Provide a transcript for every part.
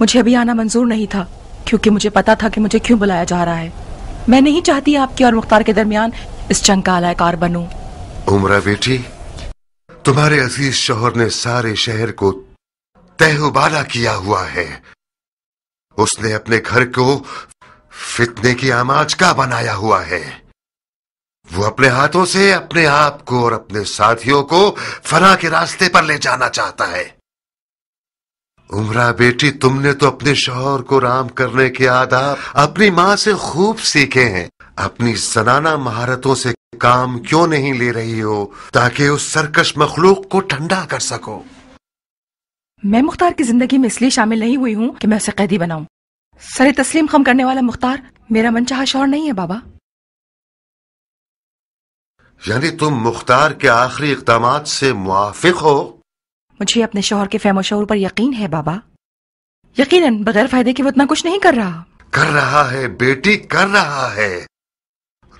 मुझे अभी आना मंजूर नहीं था क्योंकि मुझे पता था कि मुझे क्यों बुलाया जा रहा है मैं नहीं चाहती आपके और मुख्तार के दरमियान इस जंग का अलायकार बनू उमरा बेटी तुम्हारे अजीज शोहर ने सारे शहर को तहबाला किया हुआ है उसने अपने घर को फितने की आमाज का बनाया हुआ है वो अपने हाथों से अपने आप को और अपने साथियों को फना के रास्ते पर ले जाना चाहता है उमरा बेटी तुमने तो अपने शोहर को राम करने के आदाब अपनी माँ से खूब सीखे हैं अपनी जनाना महारतों से काम क्यों नहीं ले रही हो ताकि उस सरकश मखलूक को ठंडा कर सको मैं मुख्तार की जिंदगी में इसलिए शामिल नहीं हुई हूँ कि मैं उसे कैदी बनाऊँ सर तस्लीम खम करने वाला मुख्तार मेरा मन चाह शोहर नहीं है बाबा यानी तुम मुख्तार के आखिरी इकदाम से मुआफिक हो मुझे अपने शोहर के फेमो शोर पर यकीन है बाबा यकीनन बगैर फायदे के वो इतना कुछ नहीं कर रहा कर रहा है बेटी कर रहा है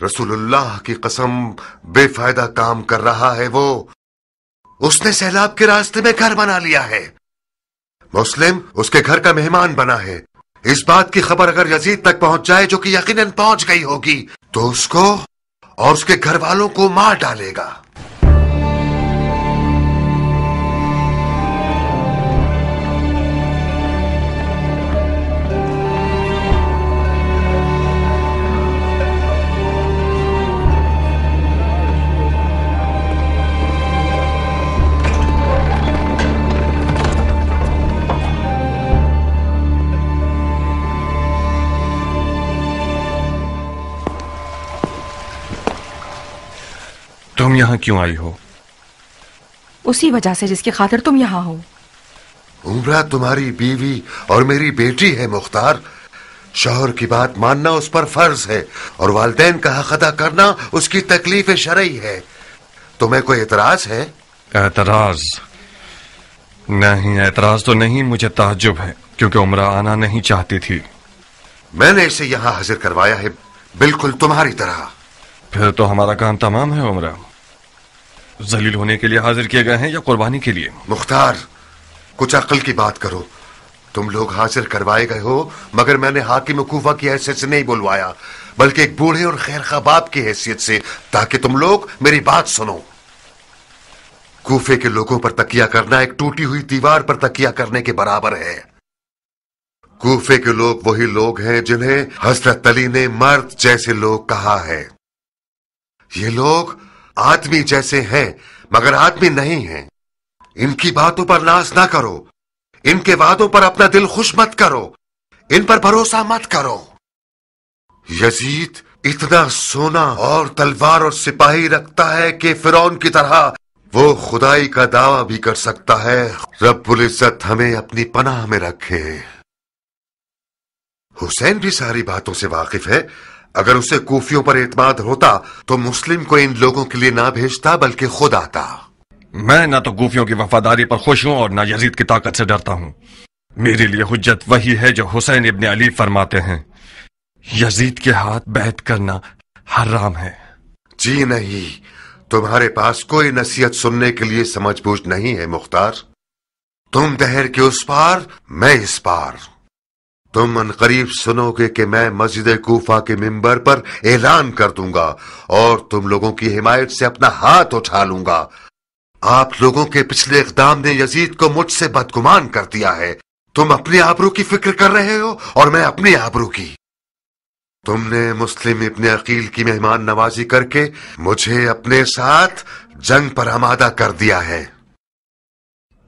रसूलुल्लाह की कसम बेफायदा काम कर रहा है वो उसने सैलाब के रास्ते में घर बना लिया है मुस्लिम उसके घर का मेहमान बना है इस बात की खबर अगर यजीद तक पहुंच जाए जो कि यकीनन पहुंच गई होगी तो उसको और उसके घर वालों को मार डालेगा यहाँ क्यों आई हो उसी वजह से जिसकी खातिर तुम यहाँ हो उमरा तुम्हारी बीवी और मेरी बेटी है मुख्तार शोहर की बात मानना उस पर फर्ज है और वालदेन का हक अदा करना उसकी तकलीफ शरा है तुम्हें कोई एतराज है एतराज नहीं एतराज तो नहीं मुझे ताजुब है क्योंकि उमरा आना नहीं चाहती थी मैंने इसे यहाँ हाजिर करवाया है बिल्कुल तुम्हारी तरह फिर तो हमारा काम तमाम है उमरा जलील होने के लिए हाजिर किए गए हैं या कुर्बानी के लिए मुख्तार कुछ अकल की बात करो तुम लोग हाजिर करवाए गए हो मगर मैंने हाकिम कुफा की हैसियत से नहीं बुलवाया बल्कि एक बूढ़े और खैर खबाब की हैसियत से ताकि तुम लोग मेरी बात सुनो कूफे के लोगों पर तकिया करना एक टूटी हुई दीवार पर तकिया करने के बराबर है कूफे के लोग वही लोग हैं जिन्हें हजरत अली ने मर्द जैसे लोग कहा है ये लोग आदमी जैसे हैं मगर आदमी नहीं हैं इनकी बातों पर नाश ना करो इनके वादों पर अपना दिल खुश मत करो इन पर भरोसा मत करो यजीद इतना सोना और तलवार और सिपाही रखता है कि फिरौन की तरह वो खुदाई का दावा भी कर सकता है रब इज्जत हमें अपनी पनाह में रखे हुसैन भी सारी बातों से वाकिफ है अगर उसे कोफियों पर एतमाद होता तो मुस्लिम को इन लोगों के लिए ना भेजता बल्कि खुद आता मैं ना तो गुफियों की वफादारी पर खुश हूँ और ना यजीद की ताकत से डरता हूँ मेरे लिए हजत वही है जो हुसैन इबन अली फरमाते हैं यजीद के हाथ बैठ करना हराम है जी नहीं तुम्हारे पास कोई नसीहत सुनने के लिए समझ बूझ नहीं है मुख्तार तुम दहर के उस पार मैं इस पार तुम करीब सुनोगे कि मैं मस्जिद कोफा के मिंबर पर ऐलान कर दूंगा और तुम लोगों की हिमायत से अपना हाथ उठा लूंगा आप लोगों के पिछले इकदाम ने यजीद को मुझसे बदगुमान कर दिया है तुम अपने आबरू की फिक्र कर रहे हो और मैं अपने आबरू की तुमने मुस्लिम इब्ने अकील की मेहमान नवाजी करके मुझे अपने साथ जंग पर आमादा कर दिया है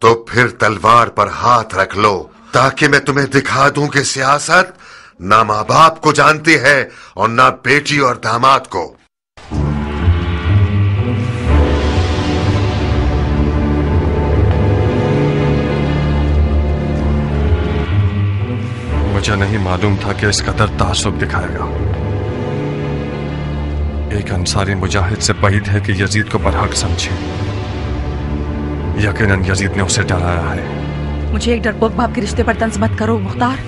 तो फिर तलवार पर हाथ रख लो ताकि मैं तुम्हें दिखा दूं कि सियासत ना माँ बाप को जानती है और ना बेटी और दामाद को मुझे नहीं मालूम था कि इस कदर तासुब दिखाएगा एक अंसारी मुजाहिद से बहीद है कि यजीद को बरहक समझे यकीनन यजीद ने उसे डराया है मुझे एक डरपोक बाप के रिश्ते पर तंज मत करो मुख्तार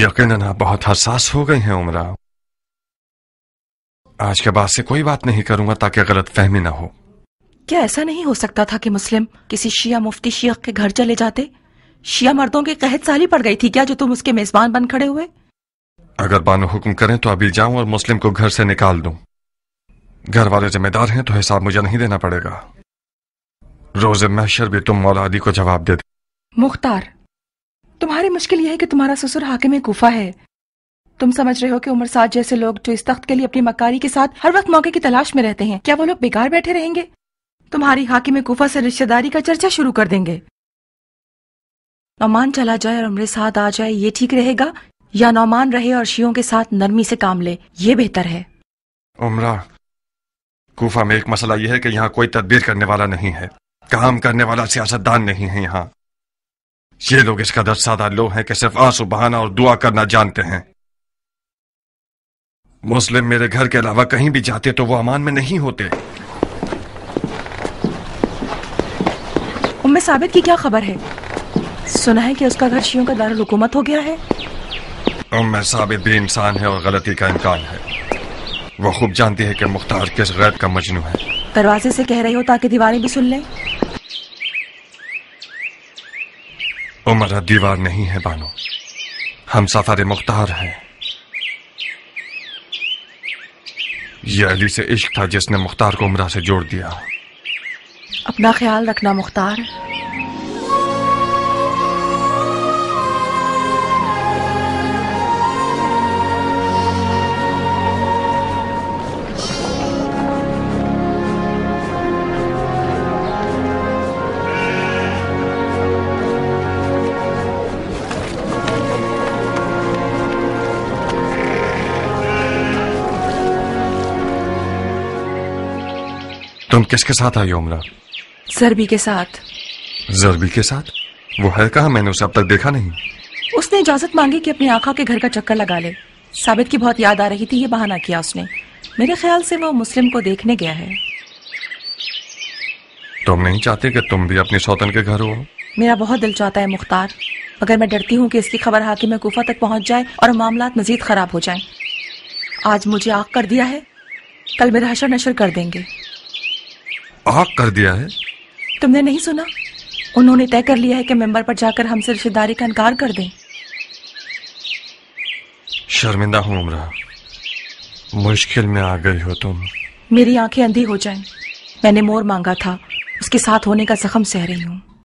यकीन आप बहुत हसास हो गई हैं उमरा आज के बाद से कोई बात नहीं करूंगा ताकि गलत फहमी ना हो क्या ऐसा नहीं हो सकता था कि मुस्लिम किसी शिया मुफ्ती शेख के घर चले जाते शिया मर्दों की कहत साली पड़ गई थी क्या जो तुम उसके मेजबान बन खड़े हुए अगर बानो हुक्म करें तो अभी जाऊं और मुस्लिम को घर से निकाल दूं। घर वाले जिम्मेदार हैं तो हिसाब मुझे नहीं देना पड़ेगा रोज महशर भी तुम मौला को जवाब दे दे मुख्तार तुम्हारी मुश्किल यह है कि तुम्हारा ससुर हाकिम गुफा है तुम समझ रहे हो कि उमर साद जैसे लोग जो इस तख्त के लिए अपनी मकारी के साथ हर वक्त मौके की तलाश में रहते हैं क्या वो लोग बेकार बैठे रहेंगे तुम्हारी हाकिम कुफा से रिश्तेदारी का चर्चा शुरू कर देंगे अमान चला जाए और उम्र साथ आ जाए ये ठीक रहेगा या नौमान रहे और शियों के साथ नरमी से काम ले ये बेहतर है उमरा कोफा में एक मसला यह है कि यहाँ कोई तदबीर करने वाला नहीं है काम करने वाला सियासतदान नहीं है यहाँ ये लोग इसका कदर सादा लोग हैं कि सिर्फ आंसू बहाना और दुआ करना जानते हैं मुस्लिम मेरे घर के अलावा कहीं भी जाते तो वो अमान में नहीं होते उम्मे साबित की क्या खबर है सुना है कि उसका घर शियों का दारुल हुकूमत हो गया है उम्म साबित भी इंसान है और गलती का इम्कान है वो खूब जानती है कि मुख्तार किस गैर का मजनू है दरवाजे से कह रही हो ताकि दीवारें भी सुन ले उम्र दीवार नहीं है बानो हम सफर मुख्तार हैं यह अली से इश्क था जिसने मुख्तार को उम्र से जोड़ दिया अपना ख्याल रखना मुख्तार तुम किसके साथ आई हो उमरा जरबी के साथ जरबी के साथ वो है कहा मैंने उसे अब तक देखा नहीं उसने इजाजत मांगी कि अपने आका के घर का चक्कर लगा ले साबित की बहुत याद आ रही थी ये बहाना किया उसने मेरे ख्याल से वो मुस्लिम को देखने गया है तुम नहीं चाहते कि तुम भी अपने सौतन के घर हो मेरा बहुत दिल चाहता है मुख्तार अगर मैं डरती हूँ कि इसकी खबर हाकिम में कोफा तक पहुँच जाए और मामला मजीद खराब हो जाए आज मुझे आग कर दिया है कल मेरा हशर नशर कर देंगे आग कर दिया है तुमने नहीं सुना उन्होंने तय कर लिया है कि मेंबर पर जाकर हमसे रिश्तेदारी का इनकार कर दें शर्मिंदा हूं उमरा मुश्किल में आ गई हो तुम मेरी आंखें अंधी हो जाएं मैंने मोर मांगा था उसके साथ होने का जख्म सह रही हूँ